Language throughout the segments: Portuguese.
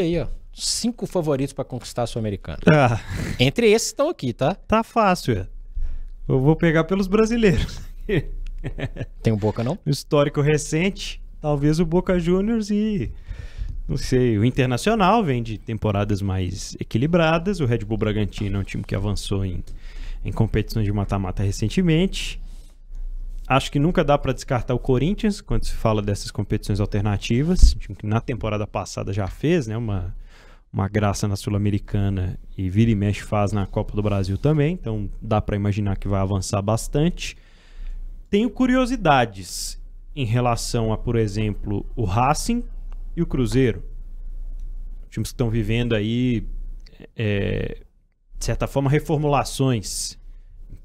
aí, ó. Cinco favoritos para conquistar a Sul-Americana. Ah. Entre esses estão aqui, tá? Tá fácil, é. Eu vou pegar pelos brasileiros. Tem o Boca, não? Histórico recente, talvez o Boca Juniors e. Não sei, o Internacional vem de temporadas mais equilibradas. O Red Bull Bragantino é um time que avançou em, em competições de mata-mata recentemente. Acho que nunca dá para descartar o Corinthians quando se fala dessas competições alternativas. Na temporada passada já fez, né? Uma, uma graça na Sul-Americana e vira e mexe faz na Copa do Brasil também. Então dá para imaginar que vai avançar bastante. Tenho curiosidades em relação a, por exemplo, o Racing e o Cruzeiro. Times que estão vivendo aí, é, de certa forma, reformulações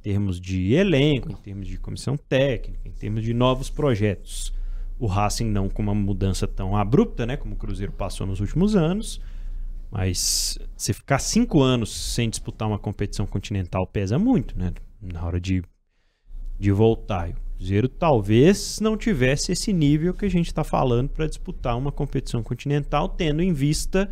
termos de elenco, em termos de comissão técnica, em termos de novos projetos. O Racing não com uma mudança tão abrupta, né, como o Cruzeiro passou nos últimos anos, mas você ficar cinco anos sem disputar uma competição continental pesa muito, né, na hora de, de voltar. O Cruzeiro talvez não tivesse esse nível que a gente está falando para disputar uma competição continental, tendo em vista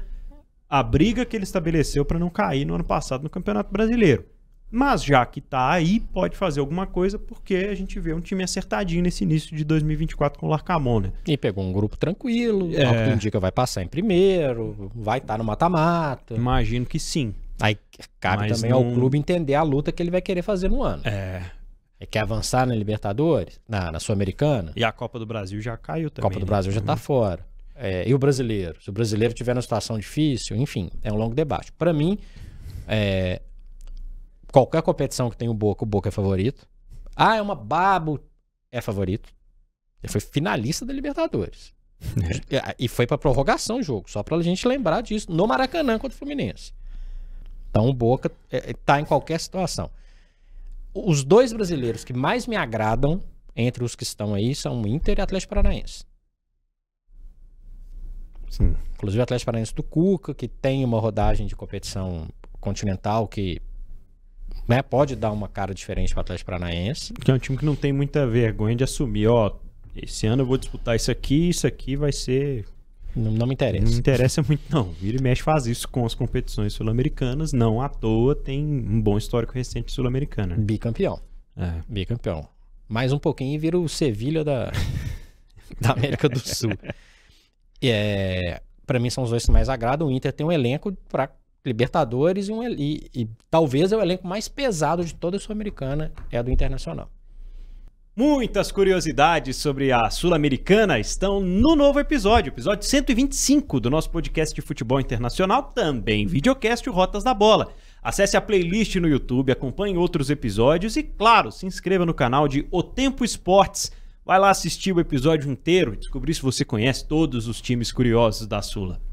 a briga que ele estabeleceu para não cair no ano passado no Campeonato Brasileiro. Mas já que está aí, pode fazer alguma coisa, porque a gente vê um time acertadinho nesse início de 2024 com o Larcamon, né? E pegou um grupo tranquilo, é... algo que indica vai passar em primeiro, vai estar tá no mata-mata. Imagino que sim. Aí cabe Mas também não... ao clube entender a luta que ele vai querer fazer no ano. É. Ele quer avançar na Libertadores, na, na Sul-Americana. E a Copa do Brasil já caiu também. A Copa do Brasil né? já está uhum. fora. É, e o brasileiro? Se o brasileiro tiver numa situação difícil, enfim, é um longo debate. Para mim, é, Qualquer competição que tem o Boca, o Boca é favorito. Ah, é uma babo. É favorito. Ele foi finalista da Libertadores. É, e foi para prorrogação o jogo, só para a gente lembrar disso, no Maracanã contra o Fluminense. Então o Boca está é, é, em qualquer situação. Os dois brasileiros que mais me agradam entre os que estão aí são o Inter e o Atlético Paranaense. Sim. Inclusive o Atlético Paranaense do Cuca, que tem uma rodagem de competição continental que né, pode dar uma cara diferente para o Atlético Paranaense. Que é um time que não tem muita vergonha de assumir, ó, esse ano eu vou disputar isso aqui, isso aqui vai ser... Não, não me interessa. Não me interessa muito, não. Vira e mexe faz isso com as competições sul-americanas, não à toa tem um bom histórico recente sul-americana. Bicampeão. É. Bicampeão. Mais um pouquinho e vira o Sevilha da, da América do Sul. é, para mim são os dois que mais agradam. O Inter tem um elenco para Libertadores e, um, e, e talvez é o elenco mais pesado de toda a Sul-Americana é a do Internacional. Muitas curiosidades sobre a Sul-Americana estão no novo episódio, episódio 125 do nosso podcast de futebol internacional, também videocast Rotas da Bola. Acesse a playlist no YouTube, acompanhe outros episódios e, claro, se inscreva no canal de O Tempo Esportes. Vai lá assistir o episódio inteiro e descobrir se você conhece todos os times curiosos da Sula.